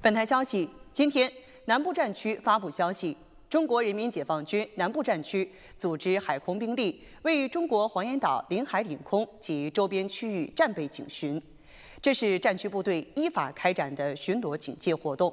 本台消息：今天，南部战区发布消息，中国人民解放军南部战区组织海空兵力，为中国黄岩岛临海领空及周边区域战备警巡。这是战区部队依法开展的巡逻警戒活动。